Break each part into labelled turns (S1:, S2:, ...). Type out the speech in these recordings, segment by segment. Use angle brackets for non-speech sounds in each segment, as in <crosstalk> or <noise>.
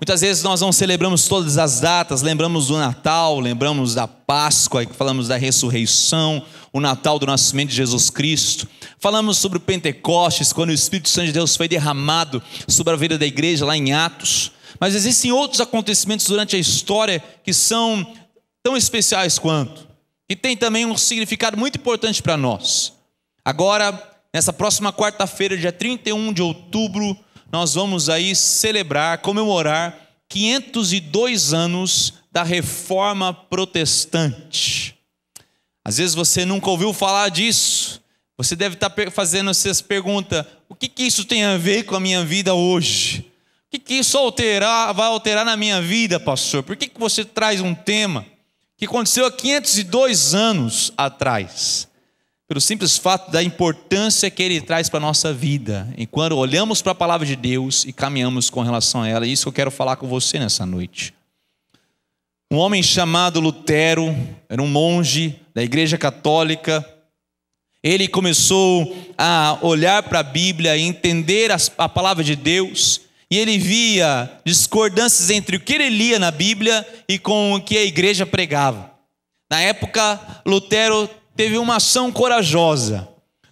S1: Muitas vezes nós não celebramos todas as datas, lembramos do Natal, lembramos da Páscoa, falamos da ressurreição, o Natal do nascimento de Jesus Cristo. Falamos sobre o Pentecostes, quando o Espírito Santo de Deus foi derramado sobre a vida da igreja lá em Atos. Mas existem outros acontecimentos durante a história que são tão especiais quanto, e tem também um significado muito importante para nós. Agora, nessa próxima quarta-feira, dia 31 de outubro, nós vamos aí celebrar, comemorar 502 anos da reforma protestante. Às vezes você nunca ouviu falar disso. Você deve tá estar fazendo essas perguntas: o que, que isso tem a ver com a minha vida hoje? O que, que isso alterar, vai alterar na minha vida, pastor? Por que, que você traz um tema que aconteceu há 502 anos atrás? pelo simples fato da importância que ele traz para a nossa vida, enquanto olhamos para a palavra de Deus e caminhamos com relação a ela. É isso eu quero falar com você nessa noite. Um homem chamado Lutero, era um monge da Igreja Católica. Ele começou a olhar para a Bíblia e entender a palavra de Deus, e ele via discordâncias entre o que ele lia na Bíblia e com o que a igreja pregava. Na época, Lutero teve uma ação corajosa.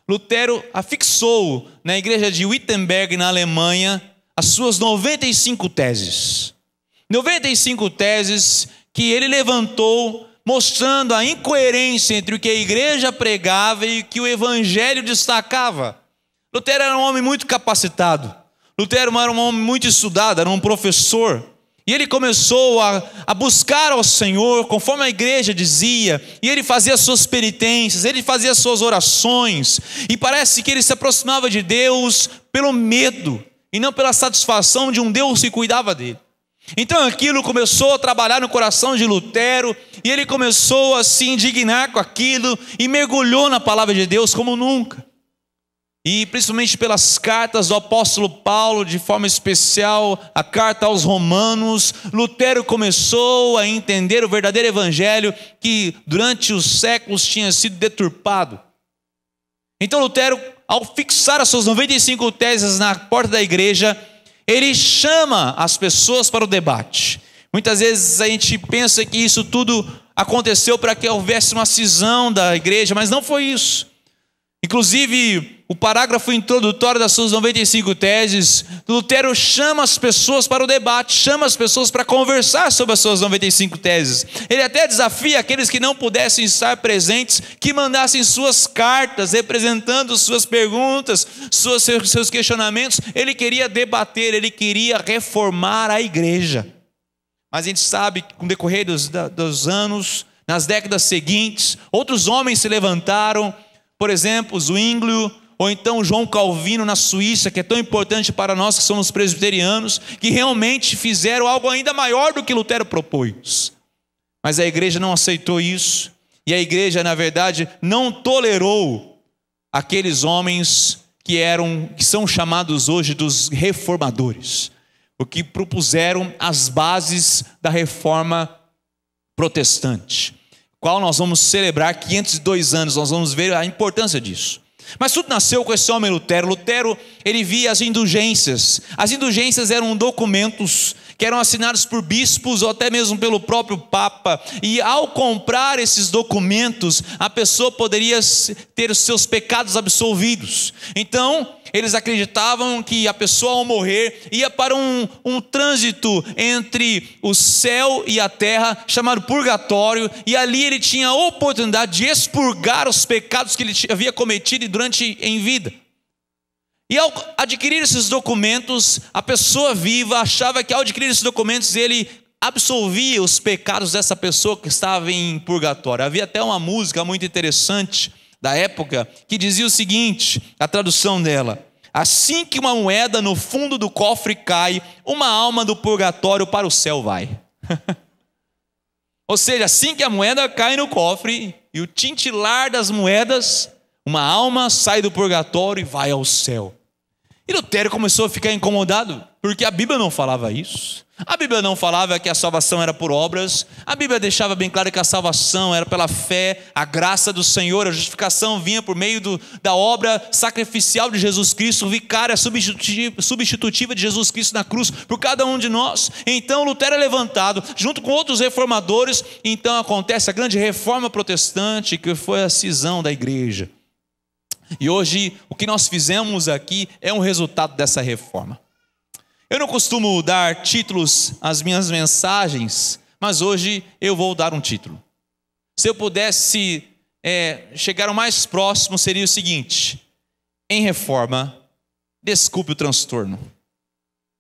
S1: Lutero afixou na igreja de Wittenberg, na Alemanha, as suas 95 teses. 95 teses que ele levantou, mostrando a incoerência entre o que a igreja pregava e o que o evangelho destacava. Lutero era um homem muito capacitado. Lutero era um homem muito estudado, era um professor. E ele começou a, a, buscar ao Senhor, conforme a igreja dizia, e ele fazia suas penitências, ele fazia suas orações, e parece que ele se aproximava de Deus pelo medo e não pela satisfação de um Deus que cuidava dele. Então aquilo começou a trabalhar no coração de Lutero, e ele começou a se indignar com aquilo e mergulhou na palavra de Deus como nunca e principalmente pelas cartas do apóstolo Paulo, de forma especial a carta aos Romanos, Lutero começou a entender o verdadeiro evangelho que durante os séculos tinha sido deturpado. Então Lutero, ao fixar as suas 95 teses na porta da igreja, ele chama as pessoas para o debate. Muitas vezes a gente pensa que isso tudo aconteceu para que houvesse uma cisão da igreja, mas não foi isso. Inclusive, o parágrafo introdutório das suas 95 teses, Lutero chama as pessoas para o debate, chama as pessoas para conversar sobre as suas 95 teses. Ele até desafia aqueles que não pudessem estar presentes que mandassem suas cartas representando suas perguntas, suas, seus questionamentos. Ele queria debater, ele queria reformar a igreja. Mas a gente sabe que, com o decorrer dos, dos anos, nas décadas seguintes, outros homens se levantaram por exemplo, Zwinglio, ou então João Calvino na Suíça, que é tão importante para nós que somos presbiterianos, que realmente fizeram algo ainda maior do que Lutero propôs. Mas a igreja não aceitou isso, e a igreja, na verdade, não tolerou aqueles homens que eram que são chamados hoje dos reformadores, o que propuseram as bases da reforma protestante qual nós vamos celebrar 502 anos, nós vamos ver a importância disso. Mas tudo nasceu com esse homem Lutero. Lutero, ele via as indulgências. As indulgências eram documentos que eram assinados por bispos ou até mesmo pelo próprio Papa. E ao comprar esses documentos, a pessoa poderia ter os seus pecados absolvidos. Então, eles acreditavam que a pessoa ao morrer ia para um, um trânsito entre o céu e a terra, chamado purgatório, e ali ele tinha a oportunidade de expurgar os pecados que ele havia cometido durante em vida. E ao adquirir esses documentos, a pessoa viva achava que ao adquirir esses documentos ele absolvia os pecados dessa pessoa que estava em purgatório. Havia até uma música muito interessante da época que dizia o seguinte: a tradução dela. Assim que uma moeda no fundo do cofre cai, uma alma do purgatório para o céu vai. <laughs> Ou seja, assim que a moeda cai no cofre e o tintilar das moedas uma alma sai do purgatório e vai ao céu. E Lutero começou a ficar incomodado, porque a Bíblia não falava isso. A Bíblia não falava que a salvação era por obras. A Bíblia deixava bem claro que a salvação era pela fé, a graça do Senhor, a justificação vinha por meio do, da obra sacrificial de Jesus Cristo, vicária substitutiva de Jesus Cristo na cruz por cada um de nós. Então Lutero é levantado, junto com outros reformadores. Então acontece a grande reforma protestante, que foi a cisão da igreja. E hoje o que nós fizemos aqui é um resultado dessa reforma. Eu não costumo dar títulos às minhas mensagens, mas hoje eu vou dar um título. Se eu pudesse é, chegar o mais próximo, seria o seguinte: em reforma, desculpe o transtorno.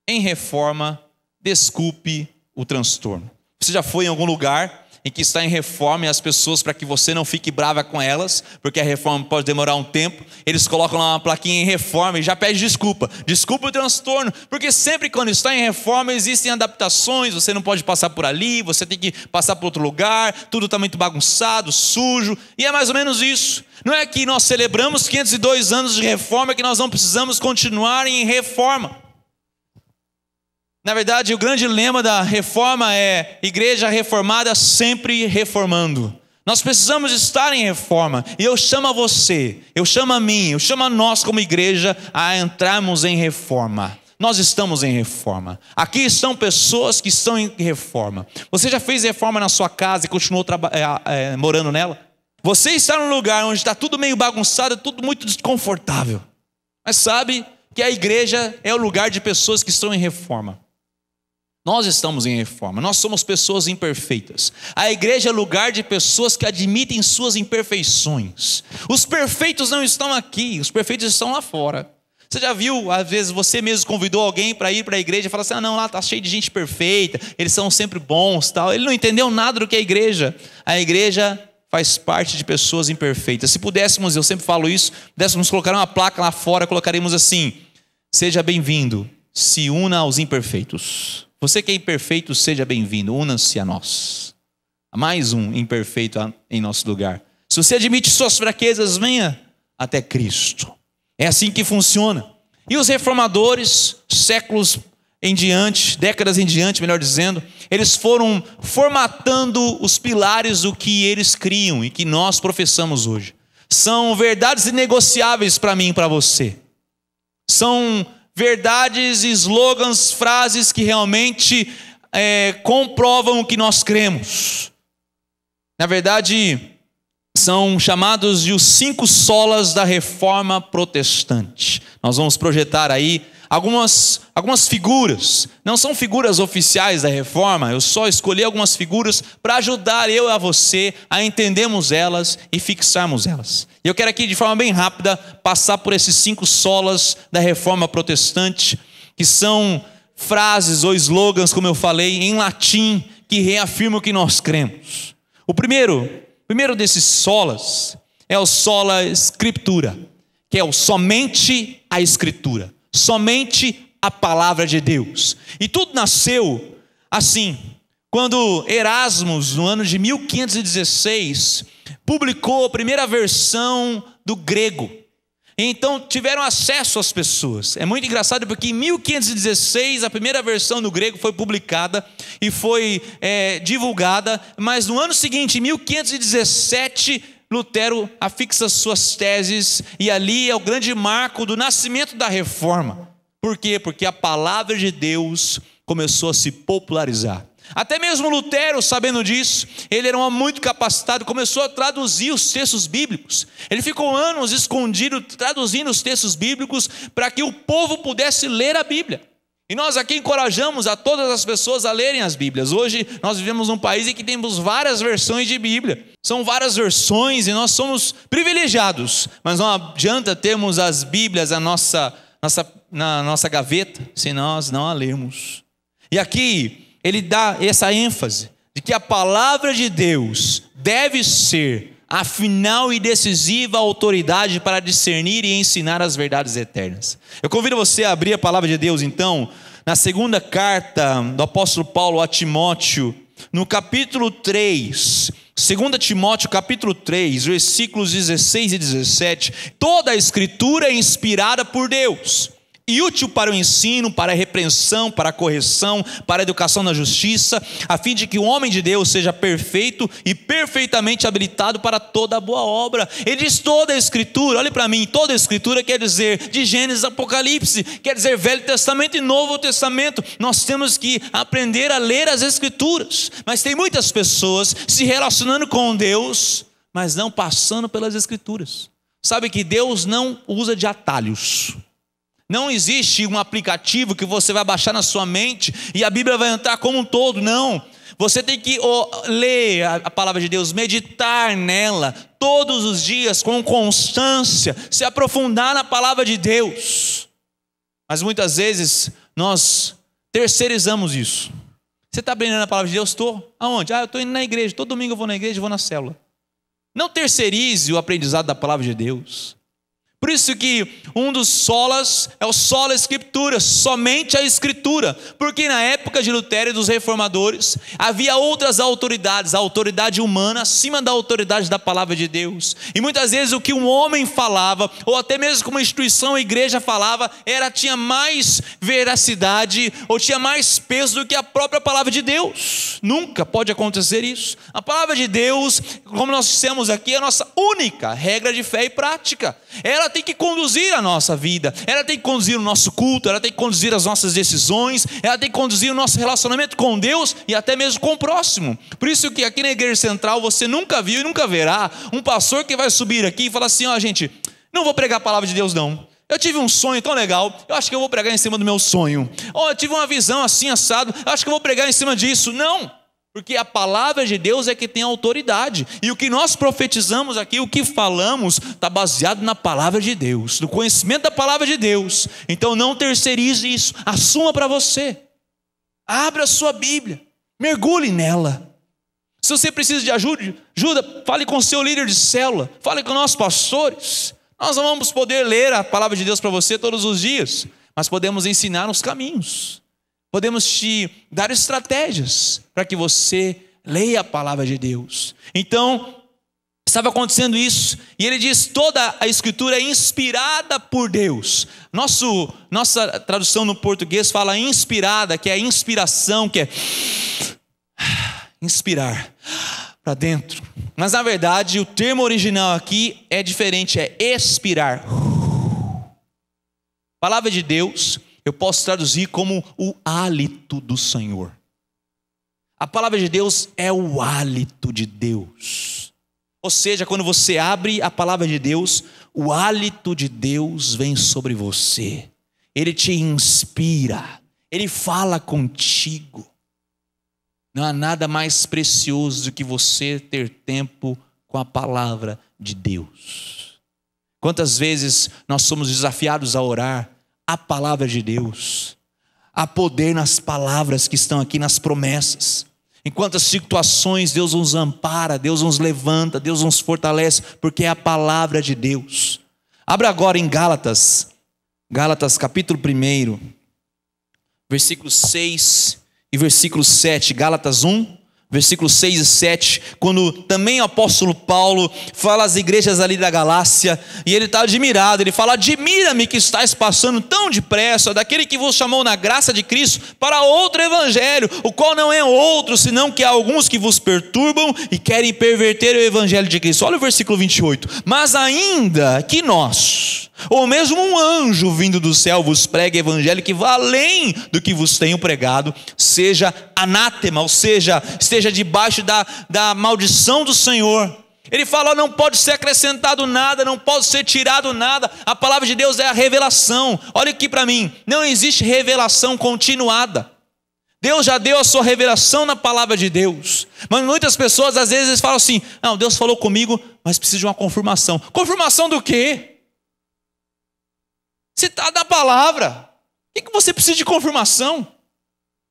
S1: Em reforma, desculpe o transtorno. Você já foi em algum lugar em que está em reforma as pessoas, para que você não fique brava com elas, porque a reforma pode demorar um tempo, eles colocam lá uma plaquinha em reforma e já pede desculpa. Desculpa o transtorno, porque sempre quando está em reforma existem adaptações, você não pode passar por ali, você tem que passar por outro lugar, tudo está muito bagunçado, sujo, e é mais ou menos isso. Não é que nós celebramos 502 anos de reforma que nós não precisamos continuar em reforma. Na verdade, o grande lema da reforma é igreja reformada sempre reformando. Nós precisamos estar em reforma. E eu chamo a você, eu chamo a mim, eu chamo a nós como igreja a entrarmos em reforma. Nós estamos em reforma. Aqui estão pessoas que estão em reforma. Você já fez reforma na sua casa e continuou é, é, morando nela? Você está num lugar onde está tudo meio bagunçado, tudo muito desconfortável. Mas sabe que a igreja é o lugar de pessoas que estão em reforma. Nós estamos em reforma, nós somos pessoas imperfeitas. A igreja é lugar de pessoas que admitem suas imperfeições. Os perfeitos não estão aqui, os perfeitos estão lá fora. Você já viu, às vezes você mesmo convidou alguém para ir para a igreja e fala assim: ah, não, lá está cheio de gente perfeita, eles são sempre bons tal. Ele não entendeu nada do que é a igreja. A igreja faz parte de pessoas imperfeitas. Se pudéssemos, eu sempre falo isso, pudéssemos colocar uma placa lá fora, colocaríamos assim: seja bem-vindo, se una aos imperfeitos. Você que é imperfeito, seja bem-vindo, una-se a nós. Mais um imperfeito em nosso lugar. Se você admite suas fraquezas, venha até Cristo. É assim que funciona. E os reformadores, séculos em diante, décadas em diante, melhor dizendo, eles foram formatando os pilares do que eles criam e que nós professamos hoje. São verdades inegociáveis para mim e para você. São verdades, slogans, frases que realmente é, comprovam o que nós cremos. Na verdade, são chamados de os cinco solas da reforma protestante. Nós vamos projetar aí algumas, algumas figuras. Não são figuras oficiais da reforma, eu só escolhi algumas figuras para ajudar eu a você a entendermos elas e fixarmos elas. E eu quero aqui, de forma bem rápida, passar por esses cinco solas da reforma protestante, que são frases ou slogans, como eu falei, em latim, que reafirmam o que nós cremos. O primeiro, o primeiro desses solas é o sola scriptura, que é o somente a escritura somente a palavra de Deus. E tudo nasceu assim, quando Erasmus, no ano de 1516, publicou a primeira versão do grego. Então tiveram acesso às pessoas. É muito engraçado porque em 1516 a primeira versão do grego foi publicada e foi é, divulgada, mas no ano seguinte, em 1517, Lutero afixa suas teses e ali é o grande marco do nascimento da reforma. Por quê? Porque a palavra de Deus começou a se popularizar. Até mesmo Lutero, sabendo disso, ele era um muito capacitado, começou a traduzir os textos bíblicos. Ele ficou anos escondido traduzindo os textos bíblicos para que o povo pudesse ler a Bíblia. E nós aqui encorajamos a todas as pessoas a lerem as Bíblias. Hoje nós vivemos num país em que temos várias versões de Bíblia. São várias versões e nós somos privilegiados, mas não adianta termos as Bíblias na nossa, nossa, na nossa gaveta se nós não a lermos. E aqui ele dá essa ênfase de que a palavra de Deus deve ser a final e decisiva autoridade para discernir e ensinar as verdades eternas. Eu convido você a abrir a palavra de Deus, então, na segunda carta do apóstolo Paulo a Timóteo, no capítulo 3. 2 Timóteo capítulo 3, versículos 16 e 17, toda a escritura é inspirada por Deus e útil para o ensino, para a repreensão, para a correção, para a educação na justiça, a fim de que o homem de Deus seja perfeito e perfeitamente habilitado para toda a boa obra. Ele diz toda a escritura, olhe para mim, toda a escritura quer dizer de Gênesis Apocalipse, quer dizer Velho Testamento e Novo Testamento. Nós temos que aprender a ler as escrituras. Mas tem muitas pessoas se relacionando com Deus, mas não passando pelas escrituras. Sabe que Deus não usa de atalhos. Não existe um aplicativo que você vai baixar na sua mente e a Bíblia vai entrar como um todo, não. Você tem que ler a palavra de Deus, meditar nela todos os dias com constância, se aprofundar na palavra de Deus. Mas muitas vezes nós terceirizamos isso. Você está aprendendo a palavra de Deus? Estou. Aonde? Ah, eu estou indo na igreja. Todo domingo eu vou na igreja e vou na célula. Não terceirize o aprendizado da palavra de Deus. Por isso que um dos solas é o sola escritura, somente a escritura, porque na época de Lutero e dos reformadores havia outras autoridades, a autoridade humana acima da autoridade da palavra de Deus. E muitas vezes o que um homem falava, ou até mesmo como instituição, a igreja falava, era tinha mais veracidade ou tinha mais peso do que a própria palavra de Deus. Nunca pode acontecer isso. A palavra de Deus, como nós dissemos aqui, é a nossa única regra de fé e prática. Ela ela tem que conduzir a nossa vida, ela tem que conduzir o nosso culto, ela tem que conduzir as nossas decisões, ela tem que conduzir o nosso relacionamento com Deus e até mesmo com o próximo. Por isso que aqui na Igreja Central você nunca viu e nunca verá um pastor que vai subir aqui e falar assim: ó, oh, gente, não vou pregar a palavra de Deus, não. Eu tive um sonho tão legal, eu acho que eu vou pregar em cima do meu sonho. Ou oh, eu tive uma visão assim assado, eu acho que eu vou pregar em cima disso. Não! Porque a palavra de Deus é que tem autoridade. E o que nós profetizamos aqui, o que falamos, está baseado na palavra de Deus, no conhecimento da palavra de Deus. Então não terceirize isso, assuma para você. Abra a sua Bíblia, mergulhe nela. Se você precisa de ajuda, ajuda, fale com o seu líder de célula, fale com nossos pastores. Nós não vamos poder ler a palavra de Deus para você todos os dias, mas podemos ensinar os caminhos. Podemos te dar estratégias para que você leia a palavra de Deus. Então, estava acontecendo isso, e ele diz: toda a escritura é inspirada por Deus. Nosso, nossa tradução no português fala inspirada, que é inspiração, que é inspirar para dentro. Mas na verdade, o termo original aqui é diferente, é expirar. palavra de Deus eu posso traduzir como o hálito do Senhor. A palavra de Deus é o hálito de Deus. Ou seja, quando você abre a palavra de Deus, o hálito de Deus vem sobre você. Ele te inspira, ele fala contigo. Não há nada mais precioso do que você ter tempo com a palavra de Deus. Quantas vezes nós somos desafiados a orar a palavra de Deus. Há poder nas palavras que estão aqui, nas promessas. enquanto as situações Deus nos ampara, Deus nos levanta, Deus nos fortalece, porque é a palavra de Deus. Abra agora em Gálatas, Gálatas capítulo 1, versículos 6 e versículo 7. Gálatas 1, versículos 6 e 7, quando também o apóstolo Paulo fala às igrejas ali da Galácia, e ele está admirado, ele fala: Admira-me que estás passando tão depressa daquele que vos chamou na graça de Cristo para outro evangelho, o qual não é outro, senão que há alguns que vos perturbam e querem perverter o evangelho de Cristo. Olha o versículo 28. Mas ainda que nós, ou mesmo um anjo vindo do céu, vos pregue evangelho que vá além do que vos tenho pregado, seja anátema, ou seja, esteja esteja debaixo da, da maldição do Senhor. Ele fala: não pode ser acrescentado nada, não pode ser tirado nada. A palavra de Deus é a revelação. Olha aqui para mim: não existe revelação continuada. Deus já deu a sua revelação na palavra de Deus. Mas muitas pessoas às vezes falam assim: não, Deus falou comigo, mas preciso de uma confirmação. Confirmação do quê? Se está da palavra, o que você precisa de confirmação?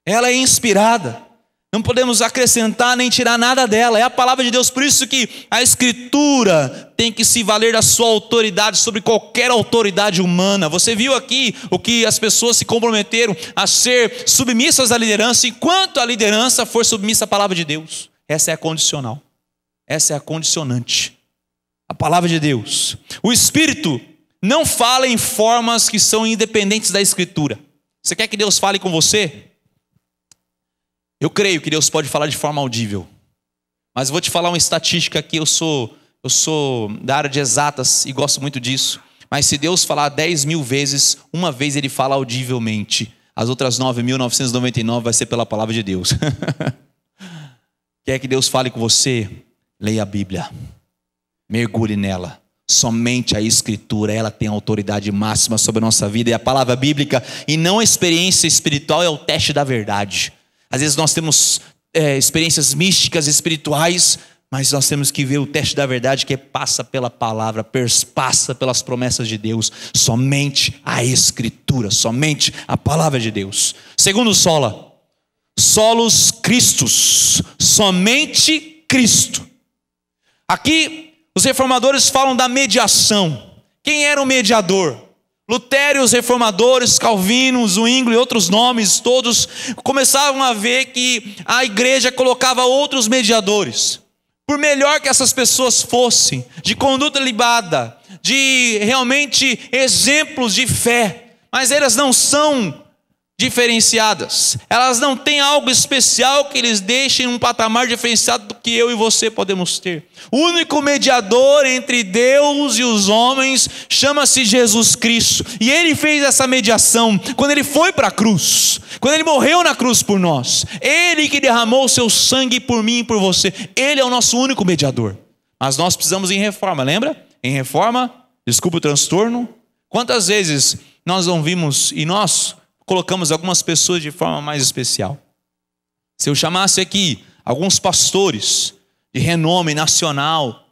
S1: Ela é inspirada. Não podemos acrescentar nem tirar nada dela. É a palavra de Deus, por isso que a escritura tem que se valer da sua autoridade sobre qualquer autoridade humana. Você viu aqui o que as pessoas se comprometeram a ser submissas à liderança, enquanto a liderança for submissa à palavra de Deus. Essa é a condicional. Essa é a condicionante. A palavra de Deus. O espírito não fala em formas que são independentes da escritura. Você quer que Deus fale com você? Eu creio que Deus pode falar de forma audível. Mas vou te falar uma estatística aqui, eu sou, eu sou da área de exatas e gosto muito disso. Mas se Deus falar 10 mil vezes, uma vez ele fala audivelmente. As outras 9.999 vai ser pela palavra de Deus. <laughs> Quer que Deus fale com você? Leia a Bíblia. Mergulhe nela. Somente a Escritura, ela tem autoridade máxima sobre a nossa vida. E a palavra bíblica, e não a experiência espiritual, é o teste da verdade. Às vezes nós temos é, experiências místicas, espirituais, mas nós temos que ver o teste da verdade que é, passa pela palavra, passa pelas promessas de Deus, somente a Escritura, somente a palavra de Deus. Segundo Sola, solos Cristos, somente Cristo. Aqui os reformadores falam da mediação. Quem era o mediador? Lutério, os reformadores, Calvino, Zwinglio e outros nomes, todos começavam a ver que a igreja colocava outros mediadores. Por melhor que essas pessoas fossem, de conduta libada, de realmente exemplos de fé, mas elas não são diferenciadas. Elas não têm algo especial que lhes deixe em um patamar diferenciado do que eu e você podemos ter. O único mediador entre Deus e os homens chama-se Jesus Cristo, e ele fez essa mediação quando ele foi para a cruz, quando ele morreu na cruz por nós. Ele que derramou o seu sangue por mim e por você. Ele é o nosso único mediador. Mas nós precisamos em reforma, lembra? Em reforma, desculpa o transtorno. Quantas vezes nós não vimos e nós colocamos algumas pessoas de forma mais especial. Se eu chamasse aqui alguns pastores de renome nacional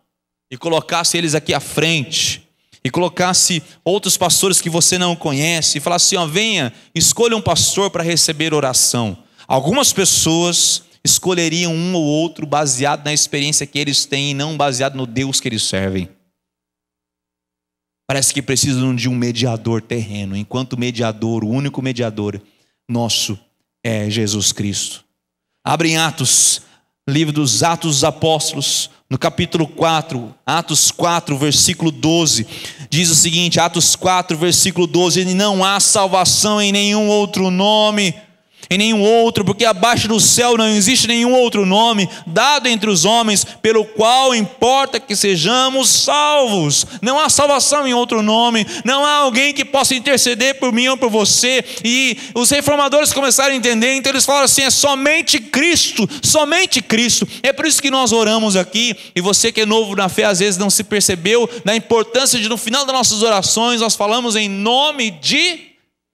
S1: e colocasse eles aqui à frente, e colocasse outros pastores que você não conhece, e falasse: assim, ó, venha, escolha um pastor para receber oração. Algumas pessoas escolheriam um ou outro baseado na experiência que eles têm e não baseado no Deus que eles servem. Parece que precisam de um mediador terreno, enquanto mediador, o único mediador nosso é Jesus Cristo. Abre em Atos, livro dos Atos dos Apóstolos, no capítulo 4, Atos 4, versículo 12, diz o seguinte: Atos 4, versículo 12: Não há salvação em nenhum outro nome em nenhum outro, porque abaixo do céu não existe nenhum outro nome dado entre os homens pelo qual importa que sejamos salvos. Não há salvação em outro nome, não há alguém que possa interceder por mim ou por você. E os reformadores começaram a entender, então eles falaram assim: é somente Cristo, somente Cristo. É por isso que nós oramos aqui, e você que é novo na fé às vezes não se percebeu da importância de no final das nossas orações nós falamos em nome de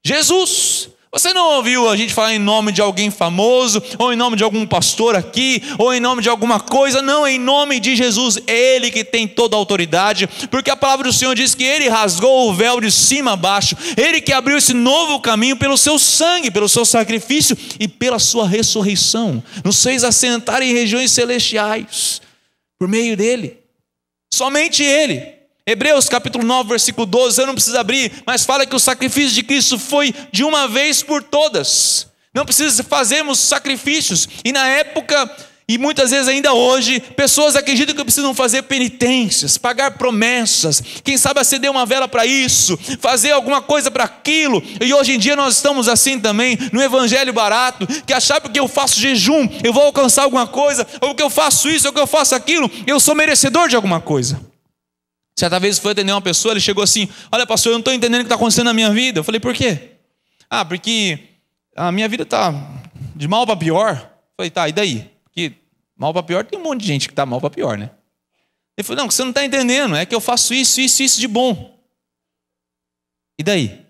S1: Jesus. Você não ouviu a gente falar em nome de alguém famoso, ou em nome de algum pastor aqui, ou em nome de alguma coisa, não, em nome de Jesus, é Ele que tem toda a autoridade, porque a palavra do Senhor diz que Ele rasgou o véu de cima a baixo, Ele que abriu esse novo caminho pelo seu sangue, pelo seu sacrifício e pela sua ressurreição, nos fez assentar em regiões celestiais, por meio dEle, somente Ele. Hebreus capítulo 9, versículo 12, eu não preciso abrir, mas fala que o sacrifício de Cristo foi de uma vez por todas. Não precisa fazermos sacrifícios. E na época, e muitas vezes ainda hoje, pessoas acreditam que precisam fazer penitências, pagar promessas, quem sabe acender uma vela para isso, fazer alguma coisa para aquilo. E hoje em dia nós estamos assim também, no evangelho barato, que achar porque eu faço jejum, eu vou alcançar alguma coisa, ou que eu faço isso, ou que eu faço aquilo, eu sou merecedor de alguma coisa. Certa vez foi atender uma pessoa, ele chegou assim: Olha, pastor, eu não estou entendendo o que está acontecendo na minha vida. Eu falei: Por quê? Ah, porque a minha vida está de mal para pior. Eu falei: Tá, e daí? Porque mal para pior tem um monte de gente que está mal para pior, né? Ele falou: Não, você não está entendendo. É que eu faço isso, isso, isso de bom. E daí?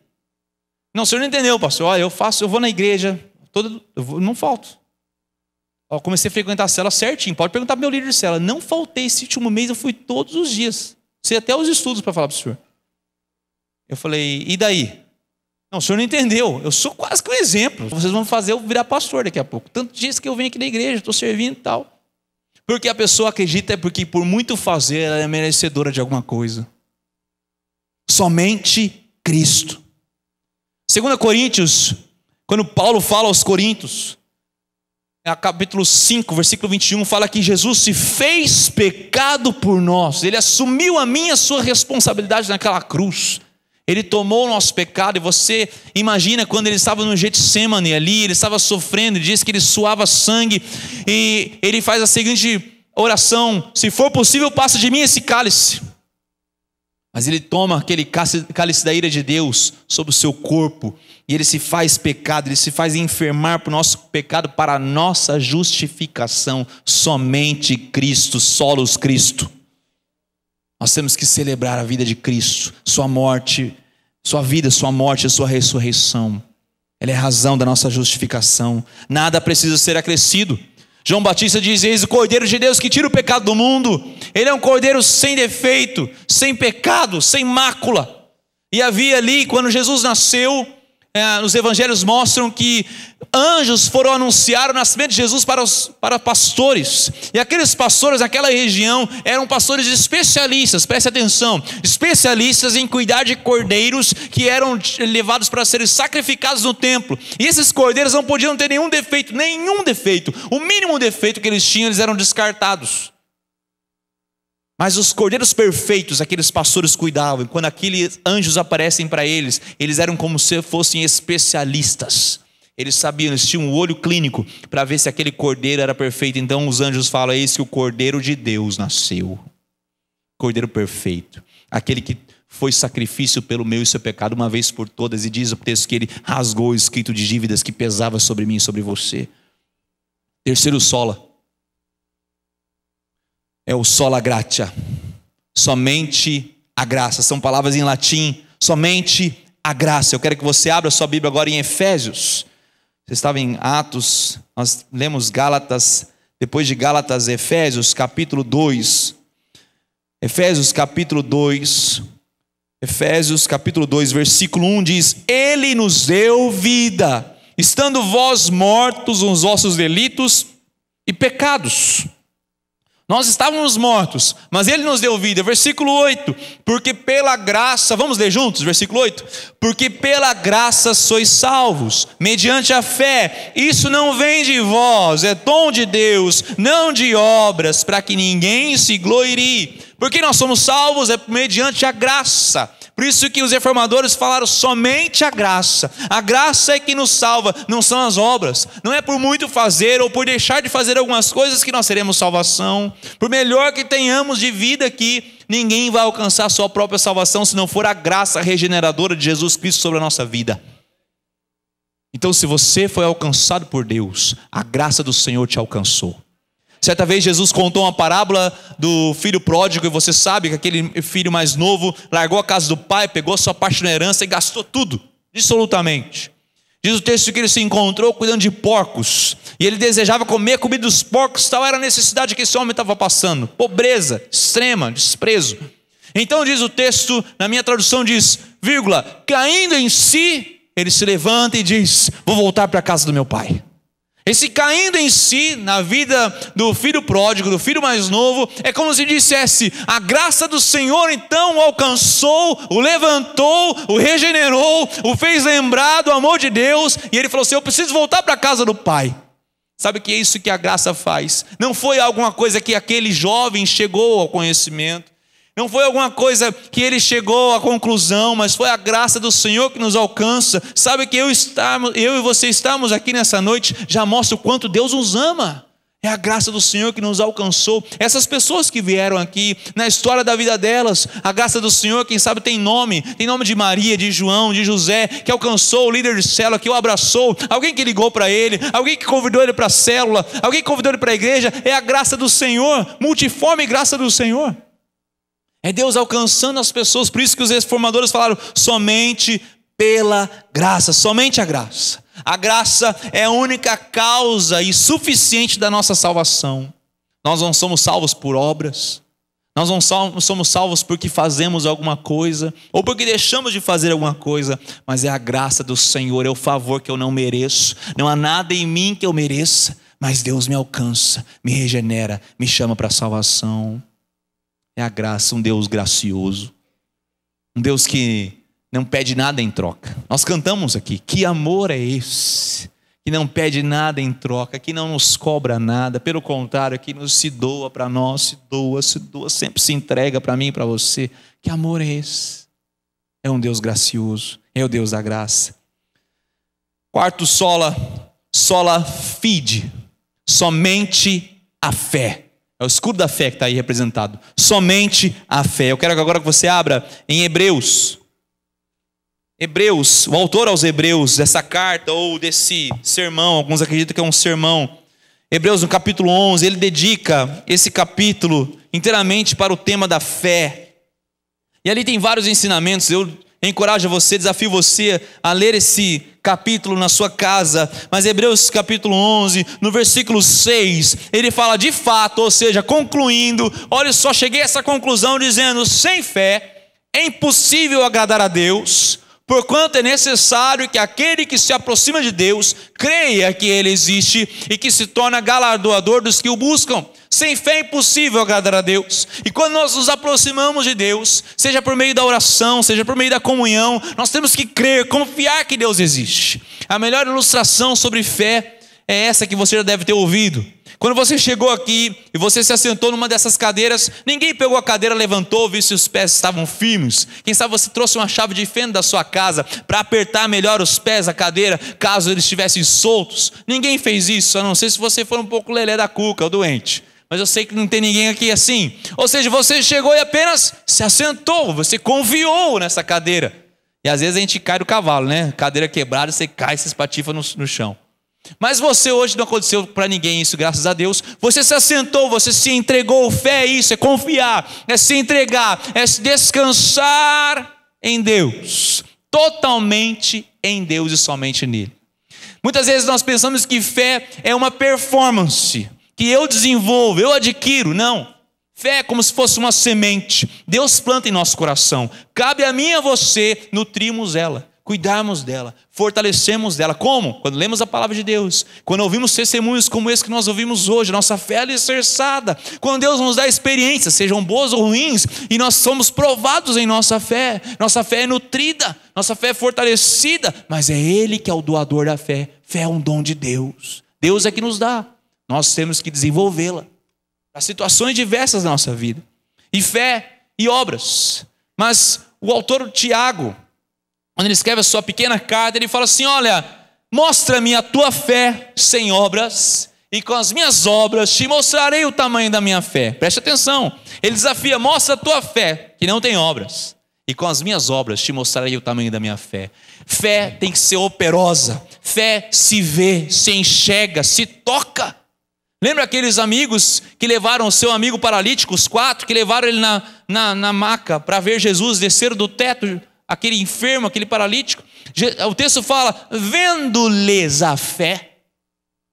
S1: Não, o senhor não entendeu, pastor. Olha, eu faço, eu vou na igreja, todo, eu vou, não falto. comecei a frequentar a cela certinho. Pode perguntar pro meu líder de cela. Não faltei esse último mês, eu fui todos os dias. Sei até os estudos para falar para o senhor. Eu falei, e daí? Não, o senhor não entendeu. Eu sou quase que um exemplo. Vocês vão fazer eu virar pastor daqui a pouco. Tanto dias que eu venho aqui na igreja, estou servindo e tal. Porque a pessoa acredita é porque por muito fazer ela é merecedora de alguma coisa. Somente Cristo. 2 Coríntios, quando Paulo fala aos Coríntios, é, capítulo 5, versículo 21, fala que Jesus se fez pecado por nós, ele assumiu a minha a sua responsabilidade naquela cruz. Ele tomou o nosso pecado, e você imagina quando ele estava no Getsemane ali, ele estava sofrendo, diz que ele suava sangue, e ele faz a seguinte oração: Se for possível, passa de mim esse cálice. Mas ele toma aquele cálice da ira de Deus sobre o seu corpo, e ele se faz pecado, ele se faz enfermar para o nosso pecado, para a nossa justificação. Somente Cristo, solos Cristo. Nós temos que celebrar a vida de Cristo, sua morte, sua vida, sua morte, sua ressurreição. Ela é a razão da nossa justificação. Nada precisa ser acrescido. João Batista diz: Eis o Cordeiro de Deus que tira o pecado do mundo. Ele é um cordeiro sem defeito, sem pecado, sem mácula. E havia ali, quando Jesus nasceu, é, os evangelhos mostram que anjos foram anunciar o nascimento de Jesus para, os, para pastores. E aqueles pastores naquela região eram pastores especialistas, preste atenção, especialistas em cuidar de cordeiros que eram levados para serem sacrificados no templo. E esses cordeiros não podiam ter nenhum defeito, nenhum defeito. O mínimo defeito que eles tinham, eles eram descartados. Mas os cordeiros perfeitos, aqueles pastores cuidavam, e quando aqueles anjos aparecem para eles, eles eram como se fossem especialistas. Eles sabiam, eles tinham um olho clínico para ver se aquele cordeiro era perfeito. Então os anjos falam: Eis que o cordeiro de Deus nasceu. Cordeiro perfeito. Aquele que foi sacrifício pelo meu e seu pecado uma vez por todas. E diz o texto que ele rasgou o escrito de dívidas que pesava sobre mim e sobre você. Terceiro sola é o sola gratia. Somente a graça. São palavras em latim. Somente a graça. Eu quero que você abra sua Bíblia agora em Efésios. Você estava em Atos, nós lemos Gálatas, depois de Gálatas, Efésios, capítulo 2. Efésios, capítulo 2. Efésios, capítulo 2, versículo 1 diz: Ele nos deu vida, estando vós mortos nos vossos delitos e pecados nós estávamos mortos, mas Ele nos deu vida. Versículo 8: Porque pela graça, vamos ler juntos, versículo 8: Porque pela graça sois salvos, mediante a fé. Isso não vem de vós, é dom de Deus, não de obras, para que ninguém se glorie. Porque nós somos salvos é mediante a graça. Por isso que os reformadores falaram somente a graça. A graça é que nos salva, não são as obras. Não é por muito fazer ou por deixar de fazer algumas coisas que nós teremos salvação. Por melhor que tenhamos de vida aqui, ninguém vai alcançar a sua própria salvação se não for a graça regeneradora de Jesus Cristo sobre a nossa vida. Então, se você foi alcançado por Deus, a graça do Senhor te alcançou. Certa vez Jesus contou uma parábola do filho pródigo, e você sabe que aquele filho mais novo largou a casa do pai, pegou sua parte na herança e gastou tudo, absolutamente. Diz o texto que ele se encontrou cuidando de porcos, e ele desejava comer a comida dos porcos, tal era a necessidade que esse homem estava passando. Pobreza extrema, desprezo. Então diz o texto, na minha tradução diz, vírgula, caindo em si, ele se levanta e diz: Vou voltar para a casa do meu pai. Esse caindo em si na vida do filho pródigo, do filho mais novo, é como se dissesse: a graça do Senhor então o alcançou, o levantou, o regenerou, o fez lembrar do amor de Deus, e ele falou assim: eu preciso voltar para a casa do Pai. Sabe que é isso que a graça faz? Não foi alguma coisa que aquele jovem chegou ao conhecimento, não foi alguma coisa que ele chegou à conclusão, mas foi a graça do Senhor que nos alcança. Sabe que eu, estamos, eu e você estamos aqui nessa noite, já mostra o quanto Deus nos ama. É a graça do Senhor que nos alcançou. Essas pessoas que vieram aqui, na história da vida delas, a graça do Senhor, quem sabe, tem nome. Tem nome de Maria, de João, de José, que alcançou o líder de célula, que o abraçou, alguém que ligou para ele, alguém que convidou ele para a célula, alguém que convidou ele para a igreja. É a graça do Senhor, multiforme graça do Senhor. É Deus alcançando as pessoas, por isso que os reformadores falaram somente pela graça, somente a graça. A graça é a única causa e suficiente da nossa salvação. Nós não somos salvos por obras, nós não somos salvos porque fazemos alguma coisa ou porque deixamos de fazer alguma coisa, mas é a graça do Senhor, é o favor que eu não mereço. Não há nada em mim que eu mereça, mas Deus me alcança, me regenera, me chama para a salvação é a graça, um Deus gracioso. Um Deus que não pede nada em troca. Nós cantamos aqui: que amor é esse? Que não pede nada em troca, que não nos cobra nada, pelo contrário, que nos se doa para nós, se doa, se doa, sempre se entrega para mim e para você. Que amor é esse? É um Deus gracioso, é o Deus da graça. Quarto sola, sola fide, somente a fé. É o escudo da fé que está aí representado. Somente a fé. Eu quero agora que você abra em Hebreus. Hebreus, o autor aos Hebreus, dessa carta ou desse sermão, alguns acreditam que é um sermão. Hebreus, no capítulo 11, ele dedica esse capítulo inteiramente para o tema da fé. E ali tem vários ensinamentos. Eu Encorajo você, desafio você a ler esse capítulo na sua casa, mas Hebreus capítulo 11, no versículo 6, ele fala de fato, ou seja, concluindo, olha só, cheguei a essa conclusão dizendo: sem fé é impossível agradar a Deus, Porquanto é necessário que aquele que se aproxima de Deus creia que ele existe e que se torna galardoador dos que o buscam. Sem fé é impossível agradar a Deus. E quando nós nos aproximamos de Deus, seja por meio da oração, seja por meio da comunhão, nós temos que crer, confiar que Deus existe. A melhor ilustração sobre fé é essa que você já deve ter ouvido. Quando você chegou aqui e você se assentou numa dessas cadeiras, ninguém pegou a cadeira, levantou, viu se os pés estavam firmes. Quem sabe você trouxe uma chave de fenda da sua casa para apertar melhor os pés da cadeira, caso eles estivessem soltos. Ninguém fez isso, a não ser se você for um pouco lelé da cuca, o doente mas eu sei que não tem ninguém aqui assim. Ou seja, você chegou e apenas se assentou, você confiou nessa cadeira. E às vezes a gente cai do cavalo, né? Cadeira quebrada, você cai, se espatifa no, no chão. Mas você hoje não aconteceu para ninguém isso, graças a Deus. Você se assentou, você se entregou, fé é isso, é confiar, é se entregar, é se descansar em Deus, totalmente em Deus e somente nele. Muitas vezes nós pensamos que fé é uma performance, que eu desenvolvo, eu adquiro. Não. Fé é como se fosse uma semente. Deus planta em nosso coração. Cabe a mim e a você nutrirmos ela cuidamos dela, fortalecemos dela. Como? Quando lemos a palavra de Deus, quando ouvimos testemunhos como esse que nós ouvimos hoje, nossa fé é alicerçada, quando Deus nos dá experiências, sejam boas ou ruins, e nós somos provados em nossa fé, nossa fé é nutrida, nossa fé é fortalecida, mas é Ele que é o doador da fé. Fé é um dom de Deus, Deus é que nos dá, nós temos que desenvolvê-la para situações diversas na nossa vida, e fé e obras. Mas o autor Tiago, quando ele escreve a sua pequena carta, ele fala assim: Olha, mostra-me a tua fé sem obras, e com as minhas obras te mostrarei o tamanho da minha fé. Preste atenção. Ele desafia: mostra a tua fé, que não tem obras, e com as minhas obras te mostrarei o tamanho da minha fé. Fé tem que ser operosa, fé se vê, se enxerga, se toca. Lembra aqueles amigos que levaram o seu amigo paralítico, os quatro, que levaram ele na, na, na maca para ver Jesus descer do teto aquele enfermo, aquele paralítico. O texto fala: vendo-lhes a fé.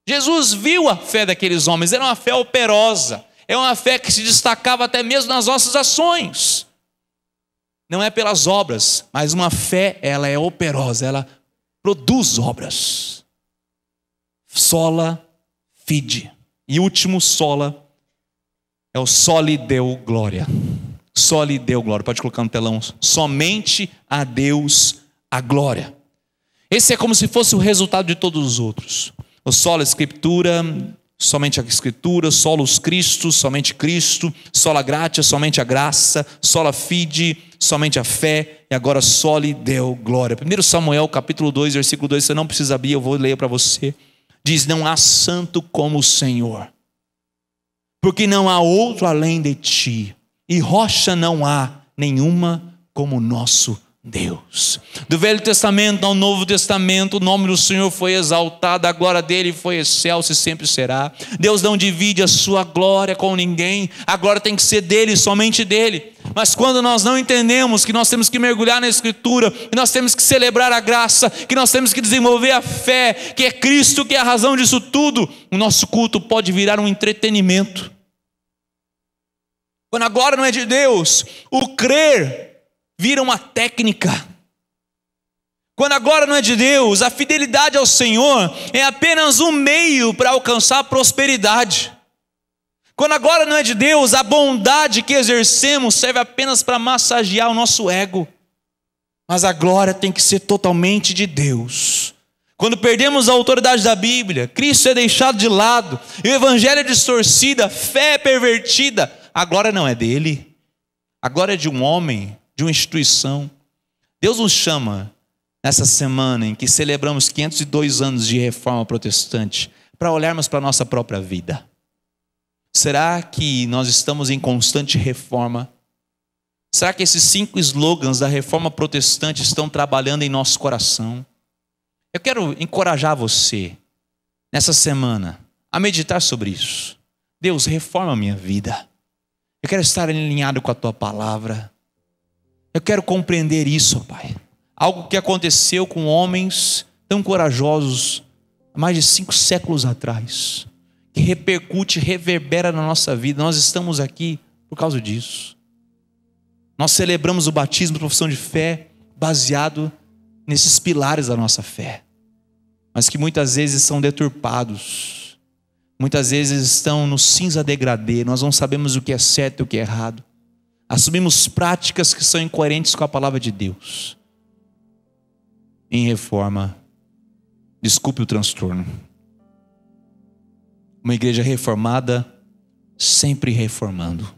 S1: Jesus viu a fé daqueles homens, era uma fé operosa, é uma fé que se destacava até mesmo nas nossas ações. Não é pelas obras, mas uma fé, ela é operosa, ela produz obras. Sola fide. E último sola é o soli deu glória só lhe deu glória. Pode colocar no telão. Somente a Deus a glória. Esse é como se fosse o resultado de todos os outros. O solo é a escritura, somente a escritura, os Cristo, somente Cristo, sola gratia, somente a graça, sola fide, somente a fé, e agora só lhe deu glória. 1 Samuel capítulo 2, versículo 2, você não precisa abrir, eu vou ler para você. Diz: Não há santo como o Senhor, porque não há outro além de ti e rocha não há nenhuma como o nosso Deus. Do Velho Testamento ao Novo Testamento, o nome do Senhor foi exaltado, a glória dele foi excelso e sempre será. Deus não divide a sua glória com ninguém, a glória tem que ser dele, somente dele. Mas quando nós não entendemos que nós temos que mergulhar na Escritura, que nós temos que celebrar a graça, que nós temos que desenvolver a fé, que é Cristo que é a razão disso tudo, o nosso culto pode virar um entretenimento quando a glória não é de Deus, o crer vira uma técnica. Quando a glória não é de Deus, a fidelidade ao Senhor é apenas um meio para alcançar prosperidade. Quando a glória não é de Deus, a bondade que exercemos serve apenas para massagear o nosso ego. Mas a glória tem que ser totalmente de Deus. Quando perdemos a autoridade da Bíblia, Cristo é deixado de lado, e o Evangelho é distorcida, fé é pervertida, a glória não é dele. A glória é de um homem, de uma instituição. Deus nos chama nessa semana em que celebramos 502 anos de reforma protestante para olharmos para a nossa própria vida. Será que nós estamos em constante reforma? Será que esses cinco slogans da reforma protestante estão trabalhando em nosso coração? Eu quero encorajar você, nessa semana, a meditar sobre isso. Deus, reforma a minha vida. Eu quero estar alinhado com a tua palavra. Eu quero compreender isso, Pai. Algo que aconteceu com homens tão corajosos há mais de cinco séculos atrás, que repercute, reverbera na nossa vida. Nós estamos aqui por causa disso. Nós celebramos o batismo, a profissão de fé, baseado nesses pilares da nossa fé, mas que muitas vezes são deturpados muitas vezes estão no cinza degradê, nós não sabemos o que é certo e o que é errado. Assumimos práticas que são incoerentes com a palavra de Deus. Em reforma, desculpe o transtorno. Uma igreja reformada, sempre reformando.